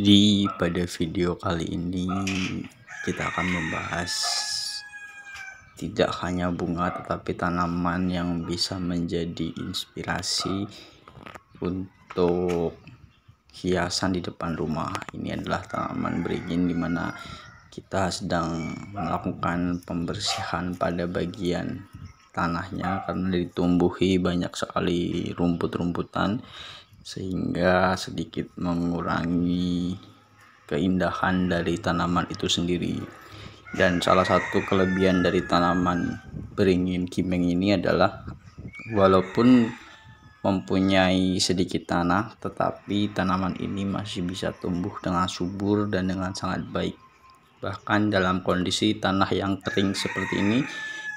Jadi pada video kali ini kita akan membahas tidak hanya bunga tetapi tanaman yang bisa menjadi inspirasi untuk hiasan di depan rumah. Ini adalah tanaman beringin mana kita sedang melakukan pembersihan pada bagian tanahnya karena ditumbuhi banyak sekali rumput-rumputan sehingga sedikit mengurangi keindahan dari tanaman itu sendiri dan salah satu kelebihan dari tanaman beringin kimeng ini adalah walaupun mempunyai sedikit tanah tetapi tanaman ini masih bisa tumbuh dengan subur dan dengan sangat baik bahkan dalam kondisi tanah yang kering seperti ini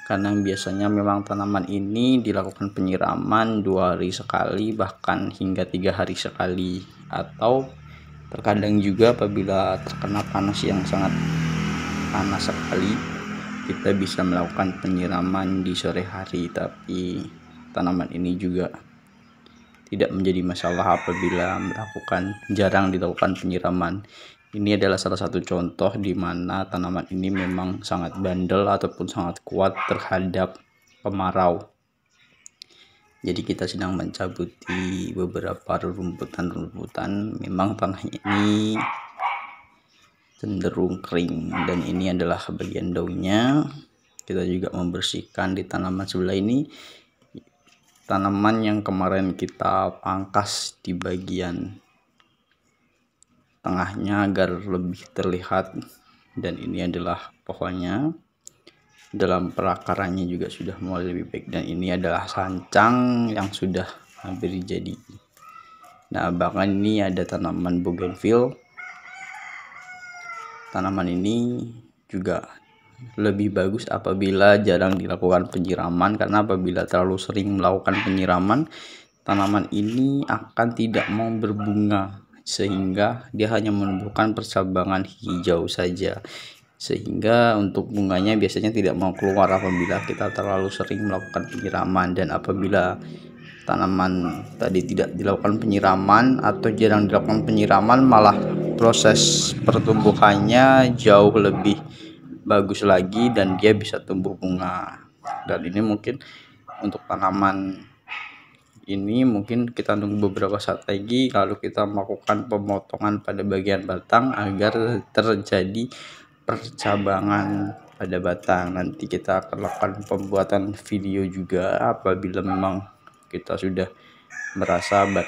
karena biasanya memang tanaman ini dilakukan penyiraman dua hari sekali bahkan hingga tiga hari sekali atau terkadang juga apabila terkena panas yang sangat panas sekali kita bisa melakukan penyiraman di sore hari tapi tanaman ini juga tidak menjadi masalah apabila melakukan jarang dilakukan penyiraman ini adalah salah satu contoh di mana tanaman ini memang sangat bandel ataupun sangat kuat terhadap kemarau. Jadi kita sedang mencabuti beberapa rumputan-rumputan. Memang tanah ini cenderung kering dan ini adalah bagian daunnya. Kita juga membersihkan di tanaman sebelah ini tanaman yang kemarin kita pangkas di bagian tengahnya agar lebih terlihat dan ini adalah pohonnya dalam perakarannya juga sudah mulai lebih baik dan ini adalah sancang yang sudah hampir jadi nah bahkan ini ada tanaman bougainville tanaman ini juga lebih bagus apabila jarang dilakukan penyiraman karena apabila terlalu sering melakukan penyiraman tanaman ini akan tidak mau berbunga sehingga dia hanya menumbuhkan percabangan hijau saja sehingga untuk bunganya biasanya tidak mau keluar apabila kita terlalu sering melakukan penyiraman dan apabila tanaman tadi tidak dilakukan penyiraman atau jarang dilakukan penyiraman malah proses pertumbuhannya jauh lebih bagus lagi dan dia bisa tumbuh bunga dan ini mungkin untuk tanaman ini mungkin kita tunggu beberapa saat lagi lalu kita melakukan pemotongan pada bagian batang agar terjadi percabangan pada batang nanti kita akan lakukan pembuatan video juga apabila memang kita sudah merasa bat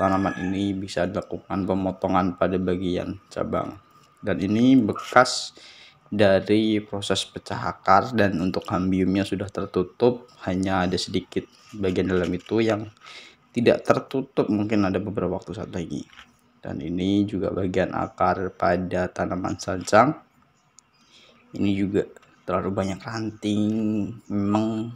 tanaman ini bisa dilakukan pemotongan pada bagian cabang dan ini bekas dari proses pecah akar dan untuk kambiumnya sudah tertutup hanya ada sedikit bagian dalam itu yang tidak tertutup mungkin ada beberapa waktu saat lagi dan ini juga bagian akar pada tanaman sancang ini juga terlalu banyak ranting memang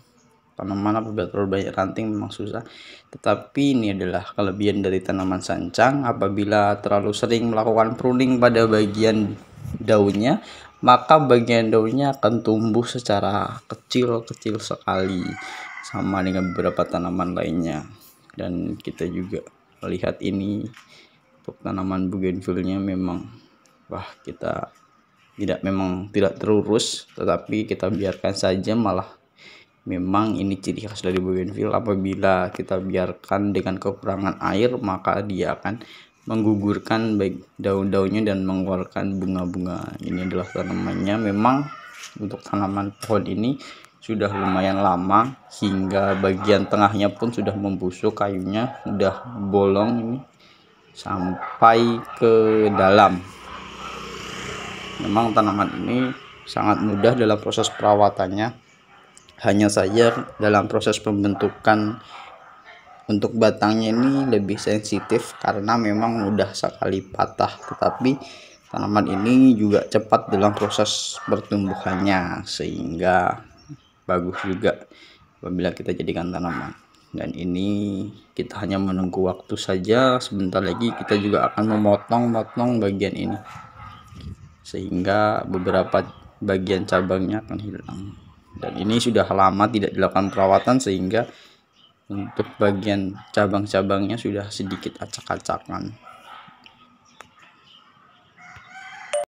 tanaman apabila terlalu banyak ranting memang susah tetapi ini adalah kelebihan dari tanaman sancang apabila terlalu sering melakukan pruning pada bagian daunnya maka bagian daunnya akan tumbuh secara kecil-kecil sekali sama dengan beberapa tanaman lainnya dan kita juga melihat ini untuk tanaman bougainvillea memang wah kita tidak memang tidak terurus tetapi kita biarkan saja malah memang ini ciri khas dari bougainville apabila kita biarkan dengan kekurangan air maka dia akan menggugurkan baik daun-daunnya dan mengeluarkan bunga-bunga ini adalah tanamannya memang untuk tanaman pohon ini sudah lumayan lama hingga bagian tengahnya pun sudah membusuk kayunya sudah bolong ini sampai ke dalam memang tanaman ini sangat mudah dalam proses perawatannya hanya saja dalam proses pembentukan untuk batangnya ini lebih sensitif karena memang mudah sekali patah, tetapi tanaman ini juga cepat dalam proses pertumbuhannya sehingga bagus juga apabila kita jadikan tanaman. Dan ini kita hanya menunggu waktu saja, sebentar lagi kita juga akan memotong-motong bagian ini sehingga beberapa bagian cabangnya akan hilang dan ini sudah lama tidak dilakukan perawatan sehingga untuk bagian cabang-cabangnya sudah sedikit acak-acakan